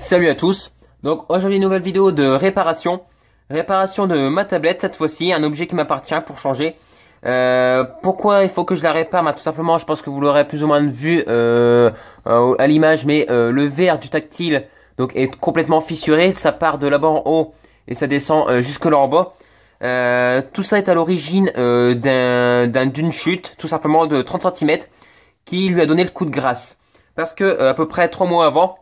Salut à tous Donc aujourd'hui une nouvelle vidéo de réparation. Réparation de ma tablette cette fois-ci, un objet qui m'appartient pour changer. Euh, pourquoi il faut que je la répare bah, Tout simplement je pense que vous l'aurez plus ou moins vu euh, euh à l'image mais euh, le verre du tactile donc est complètement fissuré. Ça part de là-bas en haut et ça descend jusque là en bas. tout ça est à l'origine d'une chute tout simplement de 30 cm qui lui a donné le coup de grâce. Parce que à peu près 3 mois avant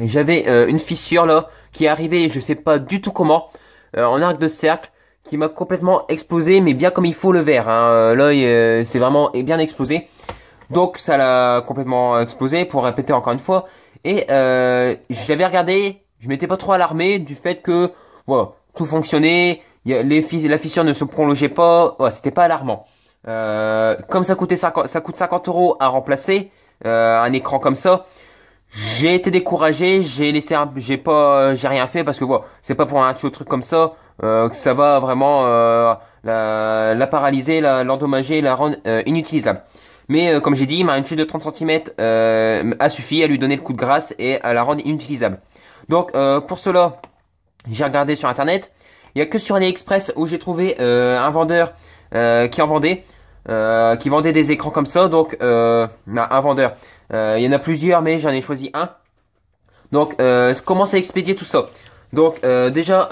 j'avais euh, une fissure là qui est arrivée, je sais pas du tout comment, euh, en arc de cercle, qui m'a complètement explosé, mais bien comme il faut le verre. Hein. Euh, l'œil, c'est vraiment bien explosé. Donc ça l'a complètement explosé, pour répéter encore une fois. Et j'avais regardé, je m'étais pas trop alarmé du fait que voilà, tout fonctionnait, la fissure ne se prolongeait pas, c'était pas alarmant. comme ça coûtait ça coûte 50 euros à remplacer un écran comme ça, j'ai été découragé, j'ai laissé, j'ai pas, euh, j'ai rien fait parce que voilà, c'est pas pour un tuyau truc comme ça euh, que ça va vraiment euh, la, la, paralyser, l'endommager, la, la rendre inutilisable. Mais comme j'ai dit, ma une de 30 cm a suffi à lui donner le coup de grâce et à la rendre inutilisable. Donc pour cela, j'ai regardé sur internet. Il n'y a que sur AliExpress où j'ai trouvé un vendeur qui en vendait. Euh, qui vendait des écrans comme ça. Donc, euh, ben, un vendeur. Euh, il y en a plusieurs, mais j'en ai choisi un. Donc, euh, comment ça expédier tout ça donc déjà,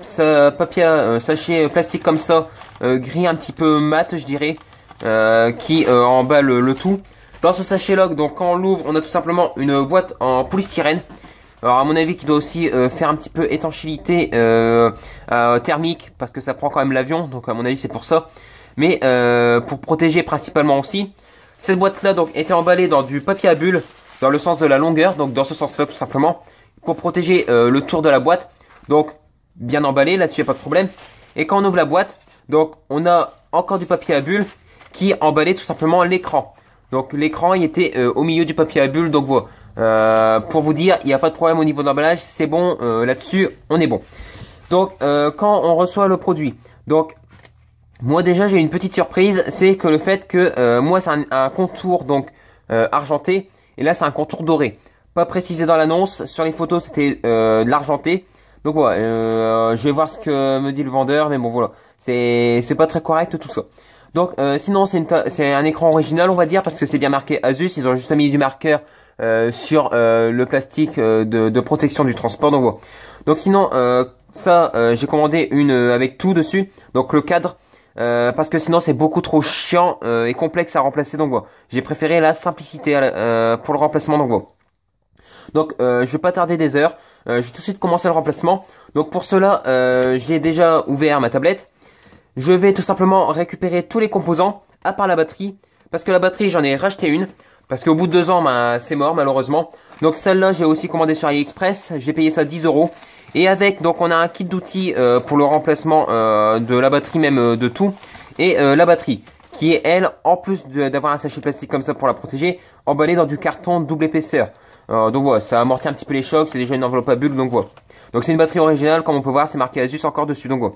ce papier, sachet plastique comme ça, gris un petit peu mat, je dirais, qui emballe le, tout. Dans ce sachet log donc quand on l'ouvre, on a tout simplement une boîte en polystyrène. Alors à mon avis qui doit aussi faire un petit peu étanchéité thermique parce que ça prend quand même l'avion donc à mon avis c'est pour ça mais euh, pour protéger principalement aussi. Cette boîte-là donc était emballée dans du papier à bulles, dans le sens de la longueur, donc dans ce sens-là tout simplement, pour protéger euh, le tour de la boîte. Donc bien emballé, là-dessus pas de problème. Et quand on ouvre la boîte, donc on a encore du papier à bulles qui emballait tout simplement l'écran. Donc l'écran il était euh, au milieu du papier à bulles, donc voilà. pour vous dire, il n'y a pas de problème au niveau d'emballage, c'est bon, là-dessus, on est bon. Donc, quand on reçoit le produit, donc moi déjà j'ai une petite surprise, c'est que le fait que euh, moi c'est un, contour donc euh, argenté et là c'est un contour doré. Pas précisé dans l'annonce, sur les photos c'était euh, de l'argenté. Donc voilà, je vais voir ce que me dit le vendeur, mais bon voilà, c'est pas très correct tout ça. Donc sinon c'est un écran original on va dire parce que c'est bien marqué Asus, ils ont juste mis du marqueur sur le plastique de, protection du transport. Donc Donc sinon ça j'ai commandé une avec tout dessus, donc le cadre euh, parce que sinon c'est beaucoup trop chiant euh, et complexe à remplacer donc J'ai préféré la simplicité euh, pour le remplacement Donc je vais pas tarder des heures, je vais tout de suite commencer le remplacement. Donc pour cela, j'ai déjà ouvert ma tablette. Je vais tout simplement récupérer tous les composants, à part la batterie, parce que la batterie j'en ai racheté une, parce qu'au bout de deux ans c'est mort malheureusement. Donc celle-là j'ai aussi commandé sur AliExpress, j'ai payé ça 10 euros. Et avec, donc on a un kit d'outils euh, pour le remplacement euh, de la batterie même euh, de tout. Et la batterie, qui est elle, en plus d'avoir un sachet plastique comme ça pour la protéger, emballée dans du carton double épaisseur. donc voilà, ça amortit un petit peu les chocs, c'est déjà une enveloppe à bulles, donc voilà. Donc c'est une batterie originale, comme on peut voir, c'est marqué Asus encore dessus, donc voilà.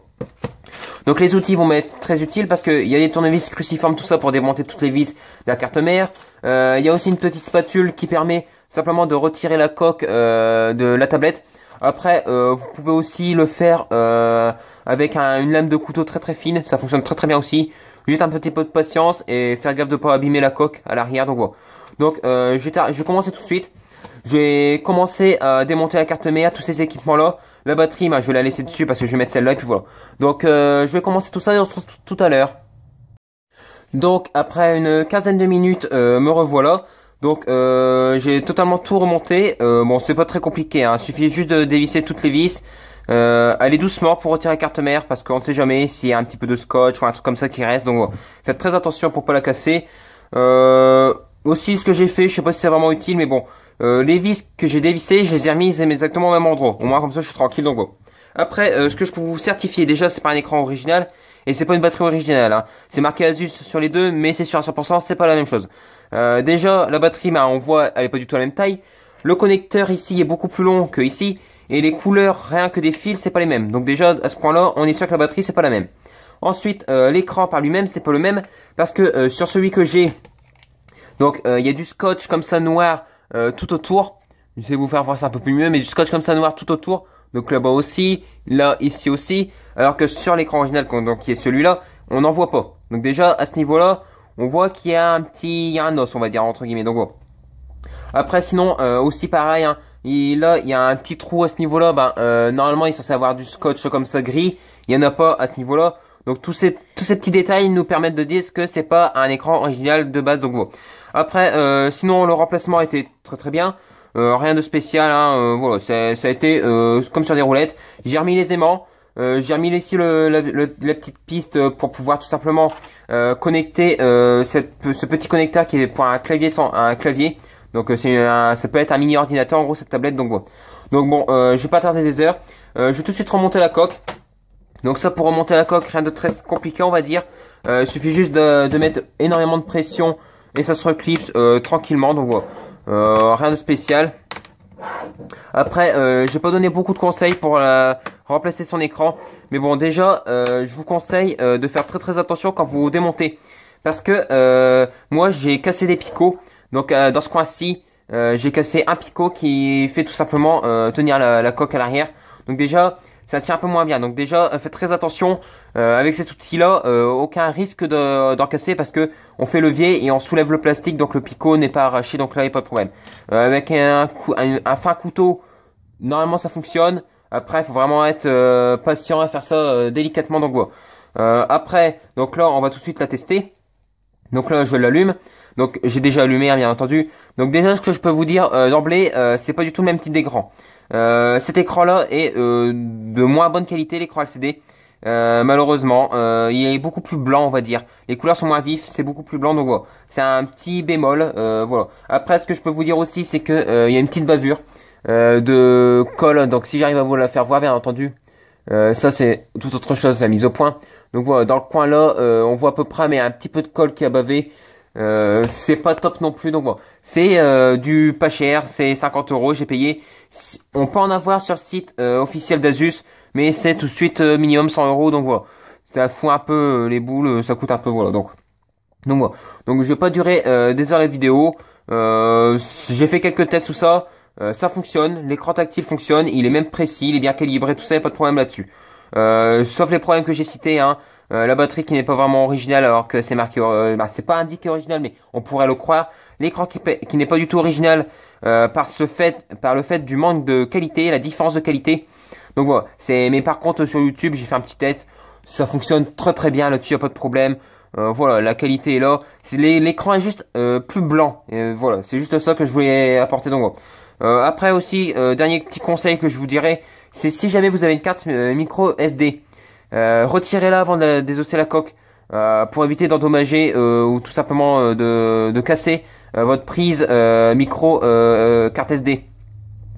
Donc les outils vont m'être très utiles parce qu'il y a des tournevis cruciformes, tout ça pour démonter toutes les vis de la carte mère. Il y a aussi une petite spatule qui permet simplement de retirer la coque de la tablette. Après, euh, vous pouvez aussi le faire euh, avec une lame de couteau très très fine. Ça fonctionne très très bien aussi. Juste un petit peu de patience et faire gaffe de ne pas abîmer la coque à l'arrière. Donc voilà. Donc euh, je, vais, commencer tout de suite. Je vais commencer à démonter la carte mère, tous ces équipements-là. La batterie, bah, je vais la laisser dessus parce que je vais mettre celle-là et puis voilà. Donc je vais commencer tout ça tout à l'heure. Donc après une quinzaine de minutes, me revoilà. Donc euh, j'ai totalement tout remonté. Euh, bon, c'est pas très compliqué. Hein. Il suffit juste de dévisser toutes les vis. Euh, allez doucement pour retirer la carte mère parce qu'on ne sait jamais s'il y a un petit peu de scotch ou un truc comme ça qui reste. Donc faites très attention pour pas la casser. Euh, aussi ce que j'ai fait, je sais pas si c'est vraiment utile, mais bon, euh, les vis que j'ai dévissées, je les ai remises exactement au même endroit. Au moins comme ça, je suis tranquille. Donc bon. Après, ce que je peux vous certifier déjà, c'est pas un écran original. Et c'est pas une batterie originale. Hein. C'est marqué Asus sur les deux, mais c'est sur à 100%, c'est pas la même chose. Euh, déjà, la batterie, bah, on voit, elle est pas du tout la même taille. Le connecteur ici est beaucoup plus long que ici. Et les couleurs, rien que des fils, c'est pas les mêmes. Donc déjà, à ce point-là, on est sûr que la batterie, c'est pas la même. Ensuite, euh, l'écran par lui-même, c'est pas le même. Parce que euh, sur celui que j'ai, donc il y a du scotch comme ça noir tout autour. Je vais vous faire voir ça un peu plus mieux, mais du scotch comme ça noir tout autour. Donc là-bas aussi, là, ici aussi. Alors que sur l'écran original, donc, qui est celui-là, on n'en voit pas. Donc déjà, à ce niveau-là, on voit qu'il y a un petit, il y a un os, on va dire, entre guillemets. Donc bon. Après, sinon, euh, aussi pareil, hein. il, là, il y a un petit trou à ce niveau-là. Ben, euh, normalement, il est censé avoir du scotch comme ça gris. Il y en a pas à ce niveau-là. Donc tous ces, tous ces petits détails nous permettent de dire que c'est pas un écran original de base. Donc bon. Après, euh, sinon le remplacement était très très bien. Euh, rien de spécial, hein, euh, voilà, ça, a été euh, comme sur des roulettes. J'ai remis les aimants. j'ai remis ici le, la petite piste pour pouvoir tout simplement connecter ce petit connecteur qui est pour un clavier sans un clavier. Donc c'est ça peut être un mini ordinateur en gros cette tablette. Donc bon, donc bon, je vais pas tarder des heures. je vais tout de suite remonter la coque. Donc ça pour remonter la coque, rien de très compliqué on va dire. il suffit juste de, de, mettre énormément de pression et ça se reclipse tranquillement. Donc voilà. Euh, rien de spécial. Après, je euh, j'ai pas donné beaucoup de conseils pour euh, remplacer son écran. Mais bon, déjà, je vous conseille de faire très très attention quand vous démontez. Parce que moi, j'ai cassé des picots. Donc dans ce coin-ci, j'ai cassé un picot qui fait tout simplement tenir la, la coque à l'arrière. Donc déjà, ça tient un peu moins bien. Donc déjà, euh, faites très attention euh, avec cet outil-là, euh, aucun risque d'en casser parce que on fait levier et on soulève le plastique, donc le picot n'est pas arraché, donc là il n'y a pas de problème. avec un, un, fin couteau, normalement ça fonctionne. Après, il faut vraiment être patient et faire ça délicatement. Donc voilà. après, donc là, on va tout de suite la tester. Donc là, je l'allume. Donc j'ai déjà allumé, hein, bien entendu. Donc déjà, ce que je peux vous dire euh, d'emblée, euh, c'est pas du tout le même type d'écran. Euh, cet écran-là est de moins bonne qualité, l'écran LCD. malheureusement, il est beaucoup plus blanc, on va dire. Les couleurs sont moins vives, c'est beaucoup plus blanc, donc voilà. C'est un petit bémol, voilà. Après, ce que je peux vous dire aussi, c'est que il y a une petite bavure de colle. Donc si j'arrive à vous la faire voir, bien entendu, ça c'est tout autre chose, la mise au point. Donc voilà, dans le coin là, euh, on voit à peu près, mais un petit peu de colle qui a bavé. Euh, c'est pas top non plus, donc bon. C'est euh, du pas cher, c'est 50 euros, j'ai payé. On peut en avoir sur le site officiel d'Asus, mais c'est tout de suite minimum 100 euros, donc voilà. Ça fout un peu les boules, ça coûte un peu, voilà, donc. Donc voilà. Donc je vais pas durer des heures la vidéo. j'ai fait quelques tests, tout ça. ça fonctionne, l'écran tactile fonctionne, il est même précis, il est bien calibré, tout ça, y a pas de problème là-dessus. Euh, sauf les problèmes que j'ai cités, hein. Euh, la batterie qui n'est pas vraiment originale alors que c'est marqué, euh, bah, c'est pas indiqué original, mais on pourrait le croire. L'écran qui, qui n'est pas du tout original par ce fait, par le fait du manque de qualité, la différence de qualité. Donc voilà, c'est. Mais par contre sur YouTube, j'ai fait un petit test, ça fonctionne très très bien là-dessus, y a pas de problème. voilà, la qualité est là. L'écran est juste plus blanc. Et, voilà, c'est juste ça que je voulais apporter. Donc, euh, après aussi, euh, dernier petit conseil que je vous dirais, c'est si jamais vous avez une carte euh, micro SD, retirez-la avant de désosser la coque pour éviter d'endommager ou tout simplement de, de, casser votre prise micro carte SD.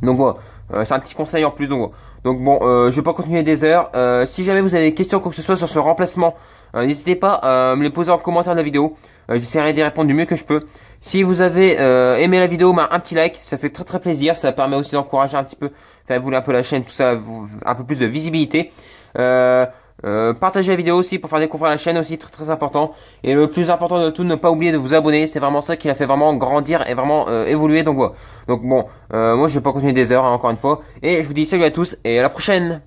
Donc voilà, c'est un petit conseil en plus. Donc, donc bon, euh, je vais pas continuer des heures. si jamais vous avez des questions quoi que ce soit sur ce remplacement, n'hésitez pas à me les poser en commentaire de la vidéo. Euh, j'essaierai d'y répondre du mieux que je peux. Si vous avez euh, aimé la vidéo, m'a bah, un petit like, ça fait très très plaisir, ça permet aussi d'encourager un petit peu, faire vous un peu la chaîne, tout ça, un peu plus de visibilité. Euh, euh, partagez la vidéo aussi pour faire découvrir la chaîne aussi, très très important. Et le plus important de tout, ne pas oublier de vous abonner, c'est vraiment ça qui l'a fait vraiment grandir et vraiment évoluer. Donc voilà. Donc bon, moi je vais pas continuer des heures hein, encore une fois. Et je vous dis salut à tous et à la prochaine